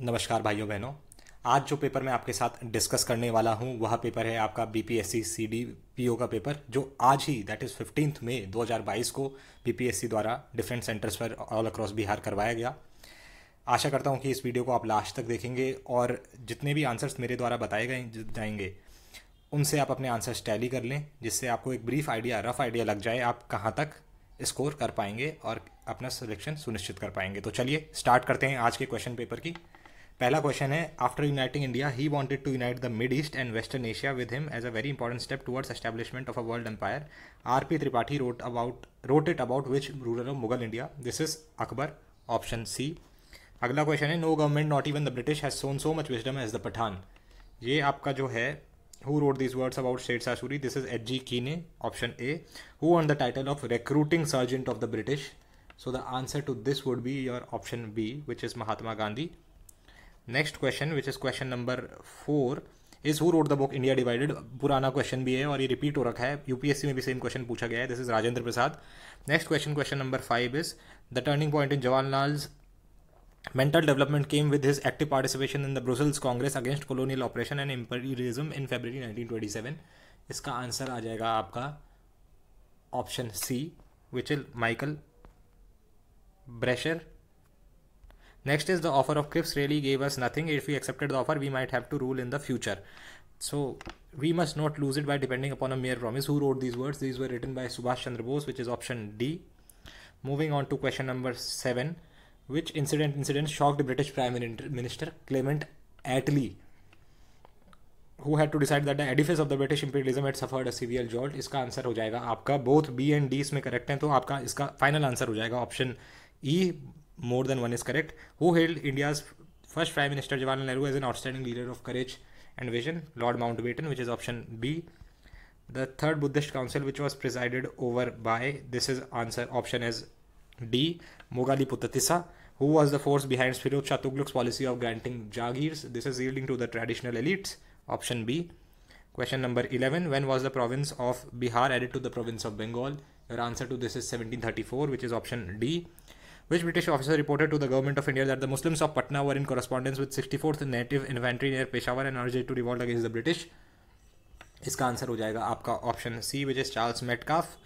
नमस्कार भाइयों बहनों आज जो पेपर मैं आपके साथ डिस्कस करने वाला हूं वह पेपर है आपका B P S C C D P O का पेपर जो आज ही दैट इज़ फिफ्टींथ हज़ार 2022 को बी पी एस सी द्वारा डिफरेंट सेंटर्स पर ऑल अक्रॉस बिहार करवाया गया आशा करता हूं कि इस वीडियो को आप लास्ट तक देखेंगे और जितने भी आंसर्स मेरे द्वारा बताए गए जाएंगे उनसे आप अपने आंसर्स टैली कर लें जिससे आपको एक ब्रीफ आइडिया रफ आइडिया लग जाए आप कहाँ तक स्कोर कर पाएंगे और अपना सिलेक्शन सुनिश्चित कर पाएंगे तो चलिए स्टार्ट करते हैं आज के क्वेश्चन पेपर की पहला क्वेश्चन है after uniting India he wanted to unite the mid east and western Asia with him as a very important step towards establishment of a world empire R P Tripathi wrote about wrote it about which ruler of Mughal India this is Akbar option C अगला question है no government not even the British has shown so much wisdom as the Pathan ये आपका जो है who wrote this words about शेर सासूरी this is H G Keene option A who on the title of recruiting sergeant of the British so the answer to this would be your option B which is Mahatma Gandhi next question which is question number four is who wrote the book India divided पुराना क्वेश्चन भी है और ये repeat हो रखा है UPSC में भी सेम क्वेश्चन पूछा गया है this is Rajendra Prasad next question question number five is the turning point in development came with his active participation in the Brussels Congress against Congress operation and oppression in imperialism nineteen twenty seven इसका answer आ जाएगा आपका option C which is Michael Brecher Next is the offer of Cliffs really gave us nothing. If we accepted the offer, we might have to rule in the future. So we must not lose it by depending upon a mere promise. Who wrote these words? These were written by Subhash Chandra Bose, which is option D. Moving on to question number seven. Which incident incident shocked British Prime Minister Clement Attlee? who had to decide that the edifice of the British imperialism had suffered a severe jolt इसका answer हो जाएगा आपका both B and D. इसमें correct correct. तो आपका final answer answer हो option E more than one is correct, who hailed India's first Prime Minister Jawaharlal Nehru as an outstanding leader of courage and vision, Lord Mountbatten, which is option B. The third Buddhist council, which was presided over by, this is answer option is D. Mogali Putatissa, who was the force behind Firoz Shah Tughlaq's policy of granting jagirs. This is yielding to the traditional elites. Option B. Question number 11 When was the province of Bihar added to the province of Bengal? Your answer to this is 1734, which is option D which British officer reported to the government of India that the Muslims of Patna were in correspondence with 64th Native Infantry near Peshawar and urged it to revolt against the British. इसका answer हो जाएगा आपका option C which is Charles Metcalfe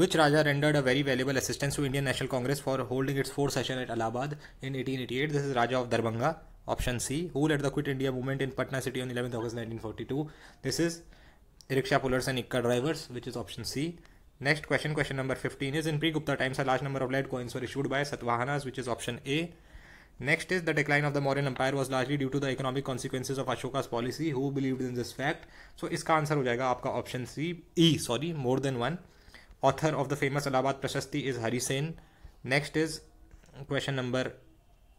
which Raja rendered a very valuable assistance to Indian National Congress for holding its fourth session at Allahabad in 1888. This is Raja of Darbanga. option C, who led the Quit India movement in Patna city on 11th August 1942. This is Riksha pullers and Ikka drivers, which is option C. Next question question number fifteen is in pre Gupta times large number of lead coins issued by Satavahanas which is option A next is the decline of the Mauryan empire was largely due to the economic consequences of Ashoka's policy who believe in this fact so इसका answer हो जाएगा आपका option C E sorry more than one author of the famous Allahabad Prashasti is Hari Sen next is question number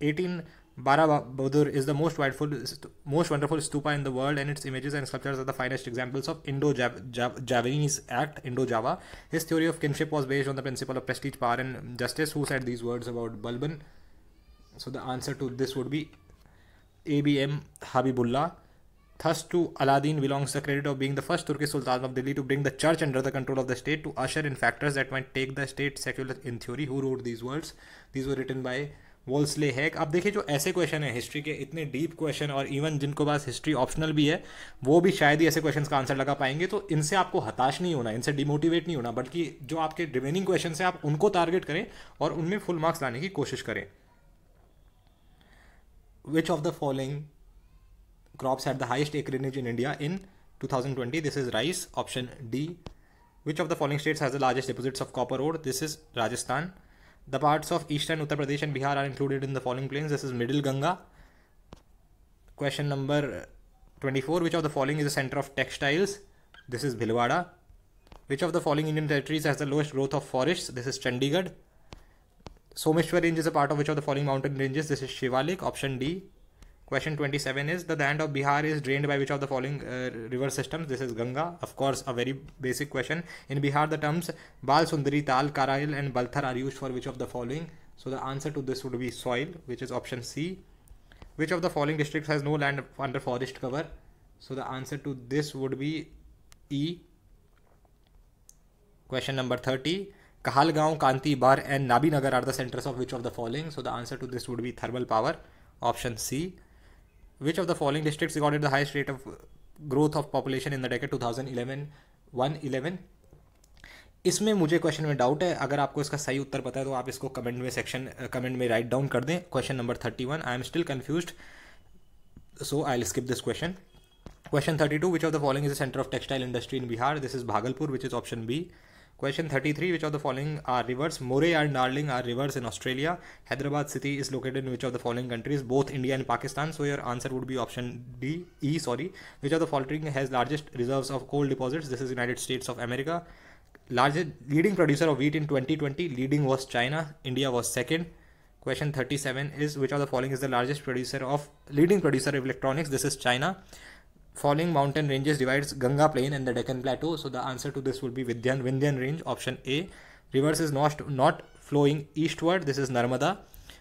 eighteen Bara Budur is the most, most wonderful stupa in the world, and its images and sculptures are the finest examples of Indo-Javanese Act, Indo-Java. His theory of kinship was based on the principle of prestige, power, and justice. Who said these words about Balban? So the answer to this would be ABM Habibullah. Thus to Aladdin belongs the credit of being the first Turkish Sultan of Delhi to bring the church under the control of the state to usher in factors that might take the state secular in theory. Who wrote these words? These were written by Wolseley Haig आप देखिए जो ऐसे question है history के इतने deep question और even जिनको पास history optional भी है वो भी शायद ही ऐसे क्वेश्चन का आंसर लगा पाएंगे तो इनसे आपको हताश नहीं होना इनसे डिमोटिवेट नहीं होना बल्कि जो आपके रिमेनिंग क्वेश्चन है आप उनको टारगेट करें और उनमें फुल मार्क्स लाने की कोशिश करें which of the following crops at the highest acreage in India in 2020 this is rice option D which of the following states has the largest deposits of copper ore this is Rajasthan The parts of eastern Uttar Pradesh and Bihar are included in the following plains. This is Middle Ganga. Question number 24. Which of the following is the center of textiles? This is Bhilwara. Which of the following Indian territories has the lowest growth of forests? This is Chandigarh. Someshwar range is a part of which of the following mountain ranges? This is Shivalik. Option D. Question 27 is the land of Bihar is drained by which of the following uh, river systems? This is Ganga. Of course, a very basic question. In Bihar, the terms Bal Sundari, Tal, Karail, and Balthar are used for which of the following? So the answer to this would be soil, which is option C. Which of the following districts has no land under forest cover? So the answer to this would be E. Question number 30. Kahalgaon, Kanti, Bar, and Nabinagar are the centers of which of the following? So the answer to this would be thermal power, option C. Which of the following districts recorded the highest rate of in the decade two thousand eleven one eleven इसमें मुझे question में doubt है अगर आपको इसका सही उत्तर पता है तो आप इसको कमेंट में सेक्शन कमेंट में राइट डाउन कर दें question number thirty one I am still confuse so I skip this question question thirty two which of the following is the centre of textile industry in Bihar this is Bhagalpur which is option B Question 33 Which of the following are rivers? Moray and Darling are rivers in Australia. Hyderabad city is located in which of the following countries? Both India and Pakistan. So your answer would be option D, E, sorry. Which of the following has largest reserves of coal deposits? This is United States of America. Largest leading producer of wheat in 2020. Leading was China. India was second. Question 37 is which of the following is the largest producer of leading producer of electronics? This is China. Following mountain ranges divides Ganga plain and the Deccan plateau. So the answer to this would be Vindhyan, Vindhyan range, option A. Rivers is not, not flowing eastward. This is Narmada.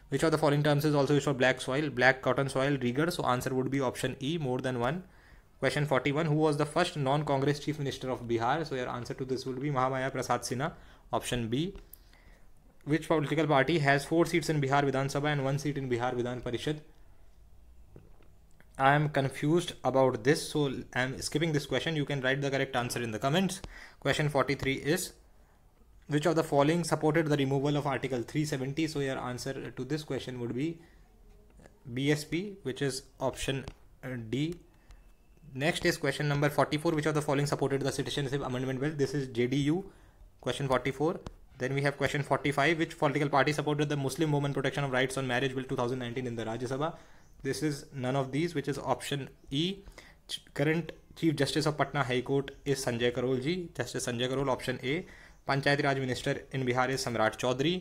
Which of the following terms is also used for black soil? Black cotton soil, rigor. So answer would be option E, more than one. Question 41. Who was the first non-Congress chief minister of Bihar? So your answer to this would be Mahamaya Prasad Sinha, option B. Which political party has four seats in Bihar Vidhan Sabha and one seat in Bihar Vidhan Parishad? I am confused about this, so I am skipping this question. You can write the correct answer in the comments. Question 43 is Which of the following supported the removal of Article 370? So, your answer to this question would be BSP, which is option uh, D. Next is question number 44 Which of the following supported the Citizenship Amendment Bill? This is JDU. Question 44. Then we have question 45, which political party supported the Muslim Women Protection of Rights on Marriage Bill 2019 in the Rajya Sabha? This is none of these, which is option E. current Chief Justice of Patna High Court is Sanjay Karol ji. Justice Sanjay Karol, option A. Panchayat Raj Minister in Bihar is Samrat Chaudhary.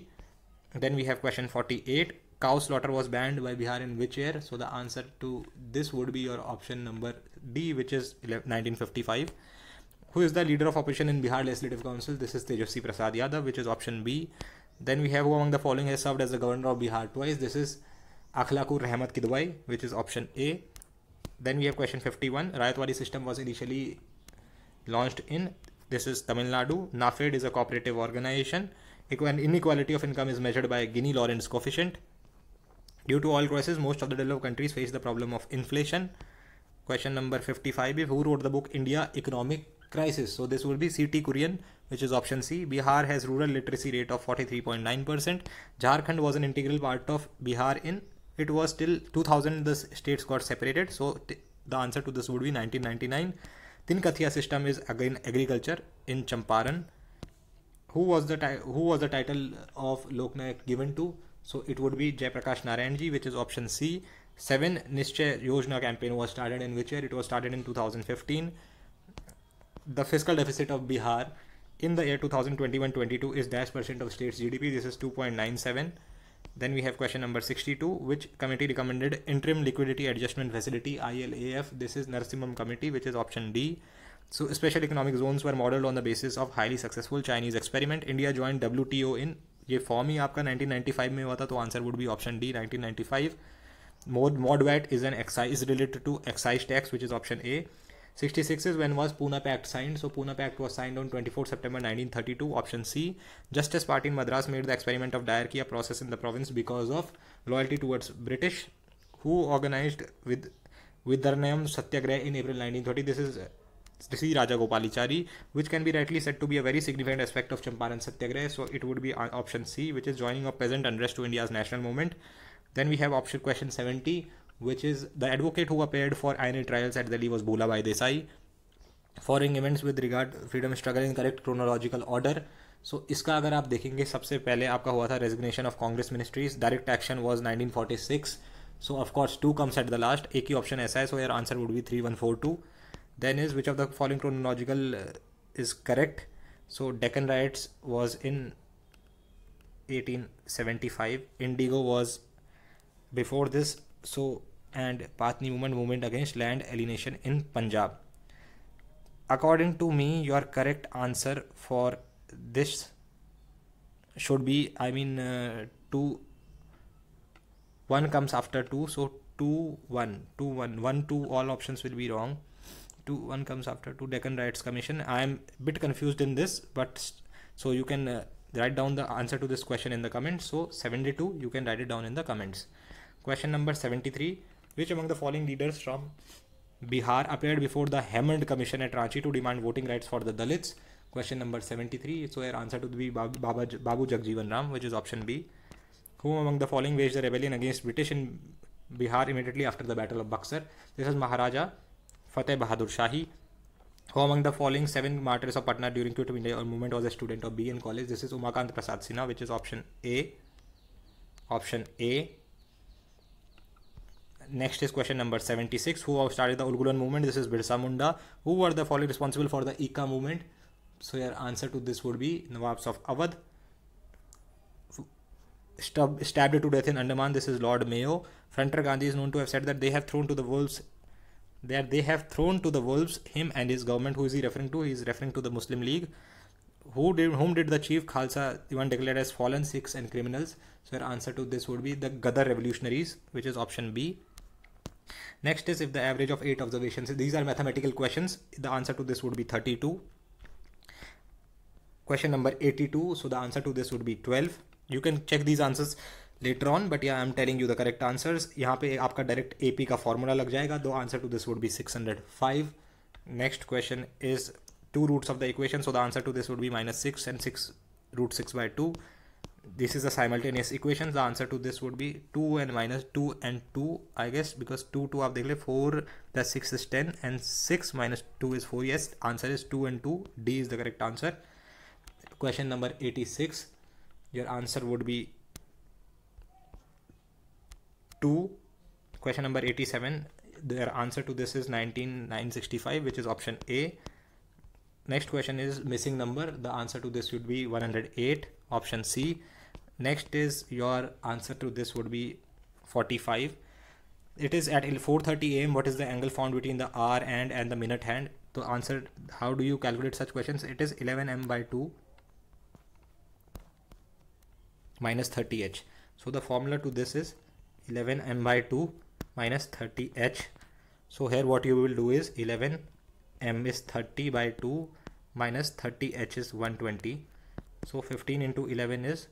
Then we have question 48. Cow slaughter was banned by Bihar in which year? So the answer to this would be your option number D, which is 1955. Who is the leader of opposition in Bihar Legislative Council? This is Tejasvi Prasad Yadav, which is option B. Then we have who among the following has served as the governor of Bihar twice. This is Akhlakur Rahmat Kidwai, which is option A. Then we have question 51. Rayatwadi system was initially launched in, this is Tamil Nadu. NAFED is a cooperative organization. Inequality of income is measured by Guinea-Lawrence coefficient. Due to oil crisis, most of the developed countries face the problem of inflation. Question number 55 is who wrote the book India Economic Crisis? So this will be C.T. Kurian, which is option C. Bihar has rural literacy rate of 43.9%. Jharkhand was an integral part of Bihar in it was till 2000 the states got separated so the answer to this would be 1999 tinkathia system is again agriculture in champaran who was the who was the title of loknayak given to so it would be jayaprakash narayan which is option c 7 Nishchay yojana campaign was started in which year it was started in 2015 the fiscal deficit of bihar in the year 2021-22 is dash percent of state's gdp this is 2.97 Then we have question number 62, which committee recommended interim liquidity adjustment facility ILAF. This is Narsimam committee, which is option D. So special economic zones were modeled on the basis of highly successful Chinese experiment. India joined WTO in ये form ही आपका 1995 में हुआ था तो answer would be option D 1995 mode MODVAT is an excise related to excise tax which is option A 66 is when was Pune Pact signed. So Pune Pact was signed on 24 September 1932. Option C. Justice Party in Madras made the experiment of a process in the province because of loyalty towards British, who organized with Vidarnayam Satyagraha in April 1930. This is C. Raja Gopalachari, which can be rightly said to be a very significant aspect of Champaran Satyagraha. So it would be uh, option C, which is joining of peasant unrest to India's national movement. Then we have option question 70 which is the advocate who appeared for INA trials at Delhi was Bhola Bhai Desai. Following events with regard freedom struggle in correct chronological order. So, इसका अगर आप देखेंगे सबसे पहले आपका हुआ था resignation of Congress ministries. Direct action was 1946. So, of course, two comes at the last. एक ही option ऐसा so your answer would be 3142. Then is which of the following chronological uh, is correct? So, Deccan riots was in 1875. Indigo was before this so and Patni movement movement against land alienation in Punjab. According to me, your correct answer for this should be I mean uh, two. One comes after two, so two one two one one two. All options will be wrong. Two one comes after two. Deccan Rights Commission. I am bit confused in this, but so you can uh, write down the answer to this question in the comments. So seventy two. You can write it down in the comments. Question number seventy three which among the following leaders from Bihar appear before the Hammond commission at Ranchi to demand voting rights for the Dalits question number seventy three so our answer to the Baba Babu Jagjivan Ram which is option B who among the following waged the rebellion against British in Bihar immediately after the battle of Buxar this is Maharaja Fateh Bahadur Shahi हो among the following seven martyrs of Patna during Quit India और movement as a student of B N college this is Umakant Prasad Sinha which is option A option A Next is question number 76. Who started the Ulgulan movement? This is Birsa Munda. Who were the following responsible for the Ika movement? So your answer to this would be Nawabs of Awadh. stabbed to death in Andaman. This is Lord Mayo. Frontier Gandhi is known to have said that they have thrown to the wolves that they have thrown to the wolves him and his government. Who is he referring to? He is referring to the Muslim League. Who did whom did the chief Khalsa even declare as fallen Sikhs and criminals? So your answer to this would be the Gadar revolutionaries, which is option B. Next is if the average of eight observations, these are mathematical questions. The answer to this would be 32. Question number 82. So the answer to this would be 12. You can check these answers later on, but yeah, I'm telling you the correct answers. यहाँ पे आपका direct AP का formula Lag जाएगा. The answer to this would be 605. Next question is two roots of the equation. So the answer to this would be minus 6 and 6 root 6 by 2 this is a simultaneous equation the answer to this would be 2 and minus 2 and 2 i guess because 2 2 aap 4 plus 6 is 10 and 6 minus 2 is 4 yes answer is 2 and 2 d is the correct answer question number 86 your answer would be 2 question number 87 their answer to this is 19965 which is option a next question is missing number the answer to this would be 108 option c next is your answer to this would be 45 it is at 4:30 a.m. What is the angle found between the hour hand and the minute hand? To answer, how do you calculate such questions? It is 11 m by 2 minus 30 h. So the formula to this is 11 m by 2 minus 30 h. So here what you will do is 11 m is 30 by 2 minus 30 h is 120. So 15 into 11 is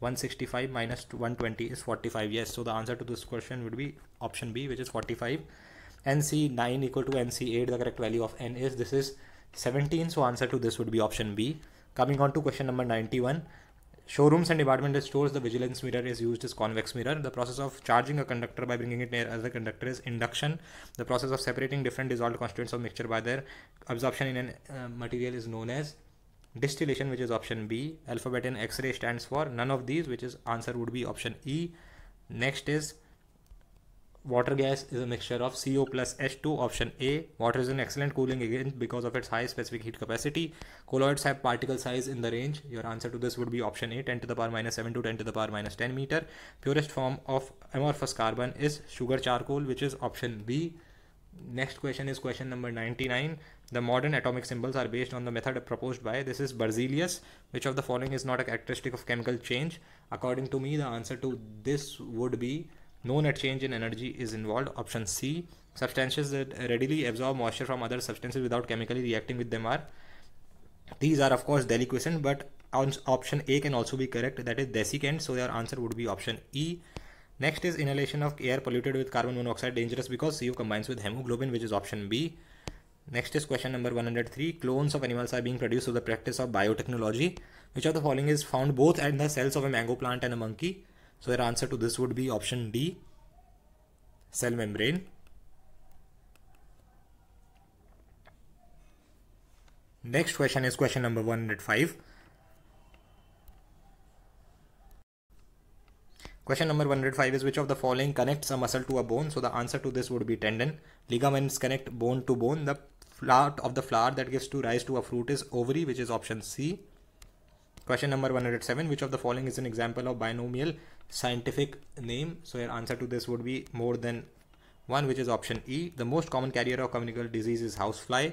165 minus 120 is 45 yes so the answer to this question would be option b which is 45 nc9 equal to nc8 the correct value of n is this is 17 so answer to this would be option b coming on to question number 91 showrooms and departmental stores the vigilance mirror is used as convex mirror the process of charging a conductor by bringing it near other conductor is induction the process of separating different dissolved constituents of mixture by their absorption in a uh, material is known as distillation which is option B. Alphabet in X-ray stands for none of these which is answer would be option E. Next is water gas is a mixture of CO plus H2 option A. Water is an excellent cooling agent because of its high specific heat capacity. Colloids have particle size in the range. Your answer to this would be option A 10 to the power minus 7 to 10 to the power minus 10 meter. Purest form of amorphous carbon is sugar charcoal which is option B. Next question is question number 99. The modern atomic symbols are based on the method proposed by this is Berzelius. Which of the following is not a characteristic of chemical change? According to me, the answer to this would be no net change in energy is involved. Option C. Substances that readily absorb moisture from other substances without chemically reacting with them are. These are of course deliquescent, but option A can also be correct. That is desiccant. So their answer would be option E. Next is inhalation of air polluted with carbon monoxide dangerous because CO combines with hemoglobin, which is option B. Next is question number 103. Clones of animals are being produced through the practice of biotechnology. Which of the following is found both at the cells of a mango plant and a monkey? So the answer to this would be option D, cell membrane. Next question is question number 105. Question number 105 is which of the following connects a muscle to a bone? So the answer to this would be tendon. Ligaments connect bone to bone. The flower of the flower that gives to rise to a fruit is ovary, which is option C. Question number 107, which of the following is an example of binomial scientific name? So your answer to this would be more than one, which is option E. The most common carrier of communicable disease is housefly.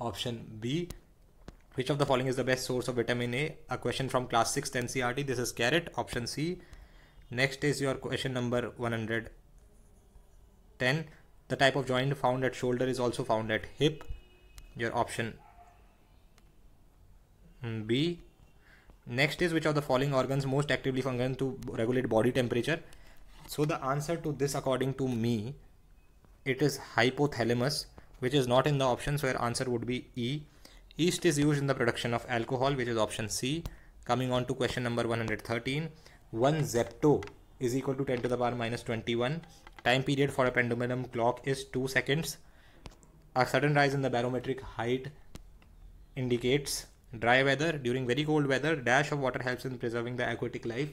Option B. Which of the following is the best source of vitamin A? A question from class 6th NCRT. This is carrot, option C. Next is your question number 110. The type of joint found at shoulder is also found at hip your option B. Next is which of the following organs most actively function to regulate body temperature? So the answer to this according to me, it is hypothalamus, which is not in the options where answer would be E. East is used in the production of alcohol, which is option C. Coming on to question number 113, 1 zepto is equal to 10 to the power minus 21. Time period for a pendulum clock is 2 seconds. A sudden rise in the barometric height indicates dry weather. During very cold weather, dash of water helps in preserving the aquatic life.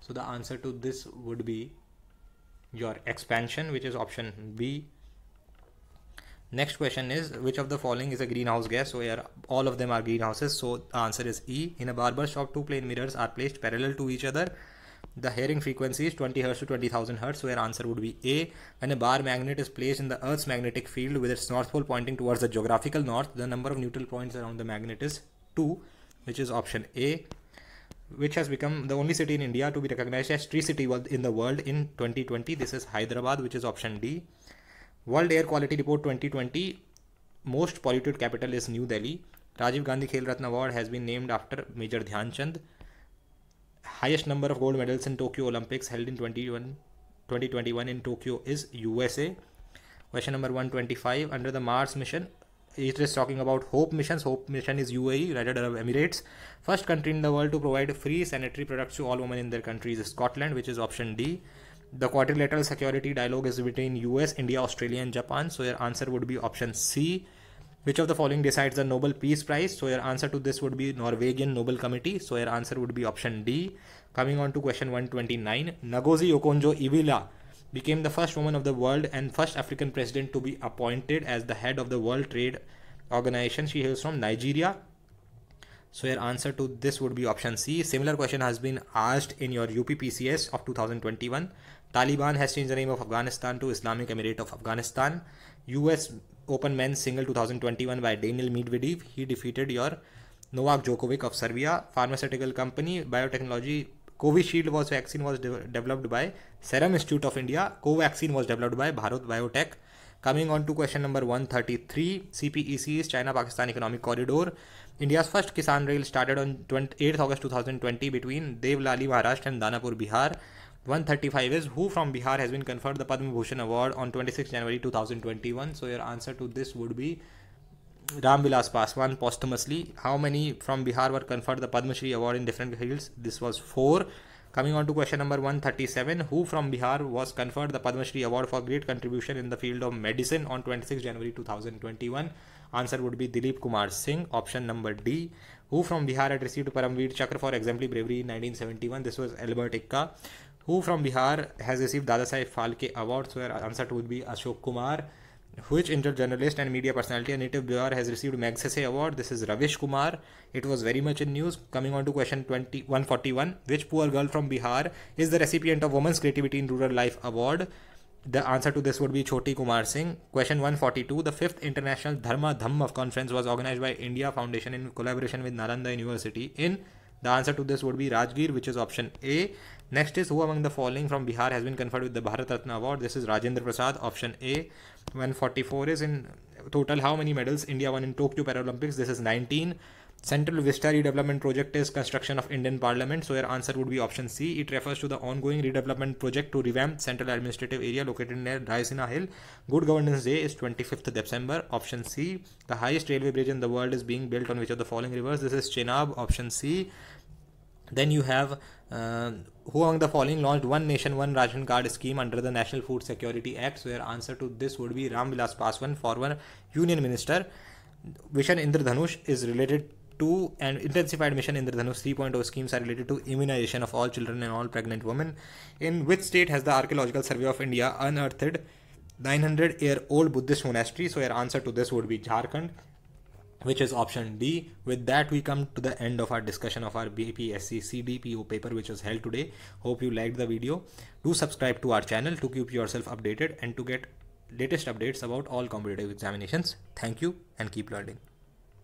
So the answer to this would be your expansion, which is option B. Next question is which of the following is a greenhouse gas? So here all of them are greenhouses. So the answer is E. In a barber shop, two plane mirrors are placed parallel to each other the hearing frequency is 20 Hz to 20,000 Hz, where answer would be A. When a bar magnet is placed in the Earth's magnetic field with its north pole pointing towards the geographical north, the number of neutral points around the magnet is 2, which is option A, which has become the only city in India to be recognized as tree city in the world in 2020. This is Hyderabad, which is option D. World Air Quality Report 2020, most polluted capital is New Delhi. Rajiv Gandhi Khel Ratna Award has been named after Major Dhyan Chand highest number of gold medals in Tokyo Olympics held in 21, 2021 in Tokyo is USA. Question number 125 under the Mars mission, it is talking about hope missions hope mission is uae united arab emirates first country in the world to provide free sanitary products to all women in their countries is scotland which is option d the quadrilateral security dialogue is between us india australia and japan so your answer would be option c which of the following decides the Nobel Peace Prize? So your answer to this would be Norwegian Nobel Committee. So your answer would be option D. Coming on to question 129, Ngozi Okonjo-Iweala became the first woman of the world and first African president to be appointed as the head of the World Trade Organization. She hails from Nigeria. So your answer to this would be option C. Similar question has been asked in your UPPCS of 2021. Taliban has changed the name of Afghanistan to Islamic Emirate of Afghanistan. US Open Men's Single 2021 by Daniel Medvedev. He defeated your Novak Djokovic of Serbia. Pharmaceutical company Biotechnology Covishield was vaccine was de- developed by Serum Institute of India. Covaxin was developed by Bharat Biotech. Coming on to question number 133, CPEC is China-Pakistan Economic Corridor. India's first Kisan Rail started on 8th August 2020 between Devlali, Maharashtra and Danapur, Bihar. 135 is who from Bihar has been conferred the Padma Bhushan Award on 26 January 2021. So your answer to this would be Ram Vilas Paswan posthumously. How many from Bihar were conferred the Padma Shri Award in different fields? This was four. Coming on to question number 137, who from Bihar was conferred the Padma Shri Award for great contribution in the field of medicine on 26 January 2021? Answer would be Dilip Kumar Singh, option number D. Who from Bihar had received Paramveer Chakra for exemplary bravery in 1971? This was Albert Ikka who from Bihar has received Dada Saheb Phalke Awards, where answer would be Ashok Kumar. Which injured journalist and media personality a native Bihar has received Magsaysay Award? This is Ravish Kumar. It was very much in news. Coming on to question 2141, which poor girl from Bihar is the recipient of Women's Creativity in Rural Life Award? The answer to this would be Choti Kumar Singh. Question 142. The fifth International Dharma Dhamma of Conference was organized by India Foundation in collaboration with Nalanda University in the answer to this would be Rajgir, which is option A. Next is who among the following from Bihar has been conferred with the Bharat Ratna Award? This is Rajendra Prasad, option A. 144 is in total how many medals India won in Tokyo Paralympics? This is 19. Central Vista Redevelopment Project is construction of Indian Parliament. So your answer would be option C. It refers to the ongoing redevelopment project to revamp central administrative area located near Raisina Hill. Good Governance Day is 25th December. Option C. The highest railway bridge in the world is being built on which of the following rivers? This is Chenab. Option C. Then you have uh, who among the following launched One Nation One Ration Card scheme under the National Food Security Act? Where answer to this would be Ram Vilas Paswan, former Union Minister. Mission Indradhanush is related to and intensified Mission Indradhanush 3.0 schemes are related to immunization of all children and all pregnant women. In which state has the Archaeological Survey of India unearthed 900 year old Buddhist monastery? So your answer to this would be Jharkhand which is option D. With that, we come to the end of our discussion of our BPSC CDPO paper, which was held today. Hope you liked the video. Do subscribe to our channel to keep yourself updated and to get latest updates about all competitive examinations. Thank you and keep learning.